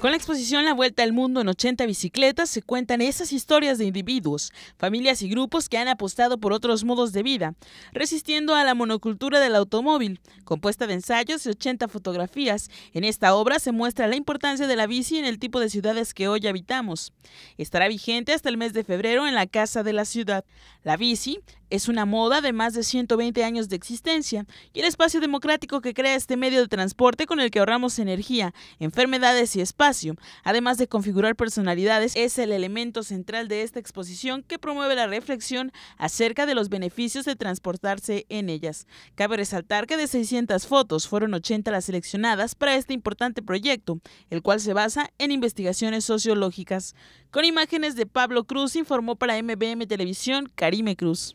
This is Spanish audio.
Con la exposición La Vuelta al Mundo en 80 bicicletas se cuentan esas historias de individuos, familias y grupos que han apostado por otros modos de vida, resistiendo a la monocultura del automóvil, compuesta de ensayos y 80 fotografías. En esta obra se muestra la importancia de la bici en el tipo de ciudades que hoy habitamos. Estará vigente hasta el mes de febrero en la Casa de la Ciudad. La bici es una moda de más de 120 años de existencia y el espacio democrático que crea este medio de transporte con el que ahorramos energía, enfermedades y espacio, además de configurar personalidades, es el elemento central de esta exposición que promueve la reflexión acerca de los beneficios de transportarse en ellas. Cabe resaltar que de 600 fotos fueron 80 las seleccionadas para este importante proyecto, el cual se basa en investigaciones sociológicas. Con imágenes de Pablo Cruz informó para MBM Televisión Karime Cruz.